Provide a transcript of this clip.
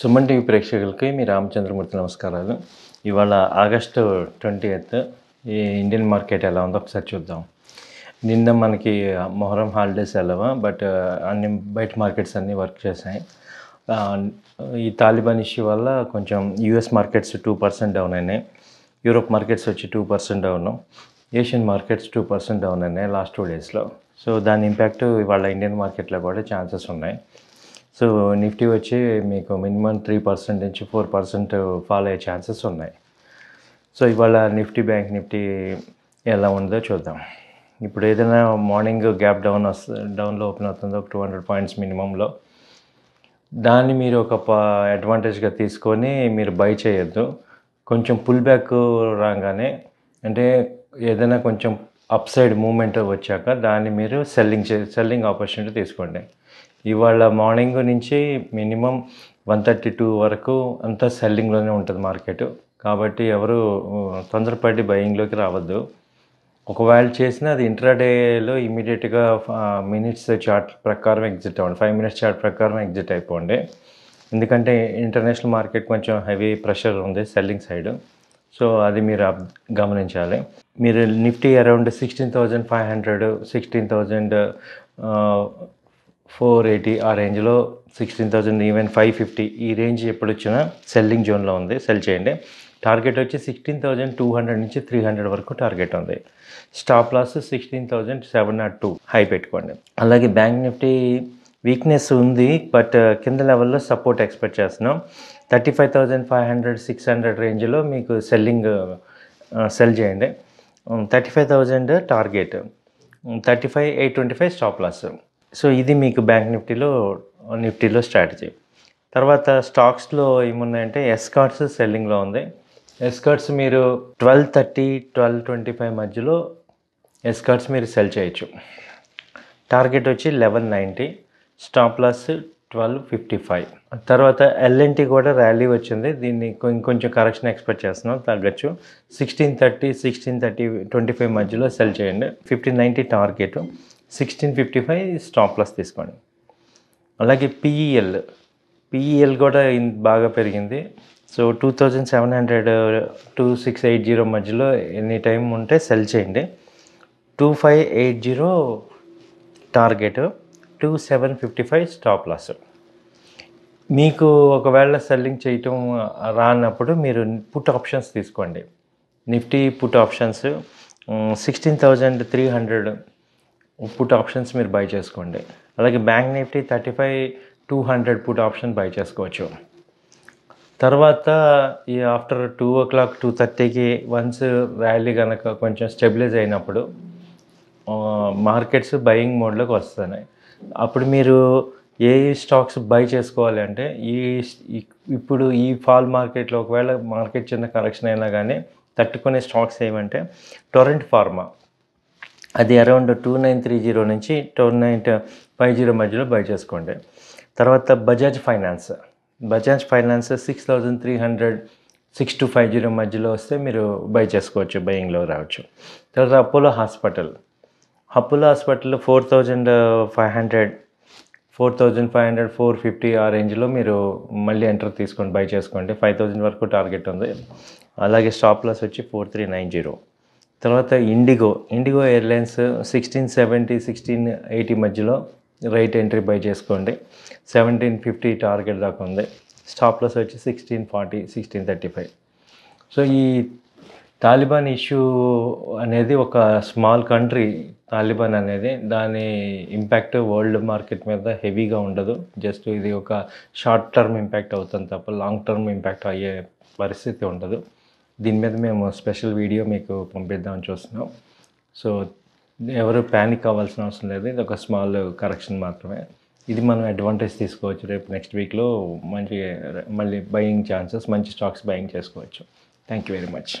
Suman TV ప్రేక్షకులకి మీ రామచంద్రమూర్తి నమస్కారాలు ఇవాళ ఆగస్టు ట్వంటీ ఎయిత్ ఈ ఇండియన్ మార్కెట్ ఎలా ఉందో ఒకసారి చూద్దాం నిన్న మనకి మొహరం హాలిడేస్ సెలవు బట్ అన్ని బయట మార్కెట్స్ అన్నీ వర్క్ చేశాయి ఈ తాలిబాన్ ఇష్యూ వల్ల కొంచెం US markets two percent down అయినాయి యూరోప్ మార్కెట్స్ వచ్చి two percent down Asian markets two percent down అయినాయి లాస్ట్ టూ డేస్లో సో దాని ఇంపాక్ట్ ఇవాళ ఇండియన్ మార్కెట్లో కూడా ఛాన్సెస్ ఉన్నాయి సో నిఫ్టీ వచ్చి మీకు మినిమం త్రీ పర్సెంట్ నుంచి ఫోర్ పర్సెంట్ ఫాలో అయ్యే ఛాన్సెస్ ఉన్నాయి సో ఇవాళ నిఫ్టీ బ్యాంక్ నిఫ్టీ ఎలా ఉందో చూద్దాం ఇప్పుడు ఏదైనా మార్నింగ్ గ్యాప్ డౌన్ వస్తు డౌన్లో ఓపెన్ అవుతుందో ఒక టూ హండ్రెడ్ పాయింట్స్ మినిమంలో దాన్ని మీరు ఒక అడ్వాంటేజ్గా తీసుకొని మీరు బై చేయొద్దు కొంచెం పుల్ బ్యాక్ రాగానే అంటే ఏదైనా కొంచెం అప్ సైడ్ మూమెంట్ వచ్చాక దాన్ని మీరు సెల్లింగ్ సెల్లింగ్ ఆపర్చునిటీ తీసుకోండి ఇవాళ మార్నింగ్ నుంచి మినిమం వన్ థర్టీ టూ వరకు అంతా సెల్లింగ్లోనే ఉంటుంది మార్కెట్ కాబట్టి ఎవరు తొందరపడి బయింగ్లోకి రావద్దు ఒకవేళ చేసినా అది ఇంట్రాడేలో ఇమీడియట్గా మినిట్స్ చార్ట్ ప్రకారం ఎగ్జిట్ అవ్వండి ఫైవ్ మినిట్స్ చార్ట్ ప్రకారం ఎగ్జిట్ అయిపోండి ఎందుకంటే ఇంటర్నేషనల్ మార్కెట్ కొంచెం హెవీ ప్రెషర్ ఉంది సెల్లింగ్ సైడ్ సో అది మీరు గమనించాలి మీరు Nifty around sixteen thousand five hundred sixteen thousand four eighty ఆ రేంజ్లో sixteen thousand even five fifty ఈ రేంజ్ ఎప్పుడు వచ్చినా సెల్లింగ్ జోన్లో ఉంది సెల్ చేయండి టార్గెట్ వచ్చి సిక్స్టీన్ థౌజండ్ టూ హండ్రెడ్ నుంచి త్రీ హండ్రెడ్ వరకు టార్గెట్ ఉంది stop loss sixteen thousand seven not two high పెట్టుకోండి అలాగే బ్యాంక్ నిఫ్టీ వీక్నెస్ ఉంది బట్ కింద లెవెల్లో సపోర్ట్ ఎక్స్పెక్ట్ చేస్తున్నాం thirty five thousand five hundred six hundred రేంజ్లో మీకు సెల్లింగ్ సెల్ చేయండి thirty five thousand target thirty five eight twenty five stop loss so ఇది మీకు బ్యాంక్ నిఫ్టీలో నిఫ్టీలో స్ట్రాటజీ తర్వాత స్టాక్స్లో ఏమున్నాయంటే ఎస్కార్ట్స్ సెల్లింగ్లో ఉంది ఎస్కార్ట్స్ మీరు twelve thirty twelve twenty five మధ్యలో ఎస్కార్ట్స్ మీరు సెల్ చేయొచ్చు టార్గెట్ వచ్చి eleven ninety stop loss twelve fifty five తర్వాత ఎల్ఎన్టీ కూడా ర్యాలీ వచ్చింది దీన్ని ఇంకొంచెం కరెక్షన్ ఎక్స్పెక్ట్ చేస్తున్నాం తగ్గచ్చు sixteen thirty sixteen thirty twenty five మధ్యలో సెల్ చేయండి fifteen ninety target sixteen fifty five stop loss తీసుకోండి అలాగే పిఈఎల్ పిఈఎల్ e e కూడా బాగా పెరిగింది so two thousand seven hundred two six eight zero మధ్యలో ఎనీ టైం ఉంటే సెల్ చేయండి two five eight zero target two seven fifty five stop loss మీకు ఒకవేళ సెల్లింగ్ చేయటం రానప్పుడు మీరు పుట్ ఆప్షన్స్ తీసుకోండి Nifty put options sixteen thousand three hundred put options మీరు బై చేసుకోండి అలాగే bank Nifty thirty five two hundred put option buy చేసుకోవచ్చు తర్వాత ఈ after two o'clock two థర్టీకి వన్స్ ర్యాలీ కనుక కొంచెం స్టెబిలైజ్ అయినప్పుడు మార్కెట్స్ బయింగ్ మోడ్లోకి వస్తున్నాయి అప్పుడు మీరు ఏ స్టాక్స్ బై చేసుకోవాలి అంటే ఈ ఇప్పుడు ఈ ఫాల్ మార్కెట్లో ఒకవేళ మార్కెట్ చిన్న కరెక్షన్ అయినా కానీ తట్టుకునే స్టాక్స్ ఏమంటే టొరెంట్ ఫార్మా అది around two nine three zero నుంచి టూ నైన్ ఫైవ్ జీరో మధ్యలో బై చేసుకోండి తర్వాత Bajaj finance Bajaj finance six thousand three hundred six two five zero మధ్యలో వస్తే మీరు బై చేసుకోవచ్చు బయింగ్లో రావచ్చు తర్వాత Apollo hospital Apollo hospital four thousand five hundred four thousand five hundred four fifty ఆ రేంజ్లో మీరు మళ్ళీ ఎంటర్ తీసుకొని బై చేసుకోండి ఫైవ్ థౌజండ్ వరకు టార్గెట్ ఉంది అలాగే స్టాప్ లాస్ వచ్చి ఫోర్ త్రీ నైన్ జీరో తర్వాత Indigo Indigo airlines sixteen seventy sixteen eighty మధ్యలో రైట్ ఎంట్రీ బై చేసుకోండి సెవెంటీన్ ఫిఫ్టీ టార్గెట్ దాకా ఉంది స్టాప్లస్ వచ్చి sixteen forty sixteen thirty five so ఈ తాలిబాన్ ఇష్యూ అనేది ఒక స్మాల్ కంట్రీ తాలిబాన్ అనేది దాని ఇంపాక్ట్ వరల్డ్ మార్కెట్ మీద హెవీగా ఉండదు జస్ట్ ఇది ఒక షార్ట్ టర్మ్ ఇంపాక్ట్ అవుతుంది తప్ప లాంగ్ టర్మ్ ఇంపాక్ట్ అయ్యే పరిస్థితి ఉండదు దీని మీద మేము స్పెషల్ వీడియో మీకు పంపిద్దామని చూస్తున్నాం సో ఎవరు ప్యానిక్ అవ్వాల్సిన అవసరం లేదు ఇది ఒక స్మాల్ కరెక్షన్ మాత్రమే ఇది మనం అడ్వాంటేజ్ తీసుకోవచ్చు రేపు నెక్స్ట్ వీక్లో మంచి మళ్ళీ బయింగ్ ఛాన్సెస్ మంచి స్టాక్స్ బయింగ్ చేసుకోవచ్చు థ్యాంక్ యూ వెరీ మచ్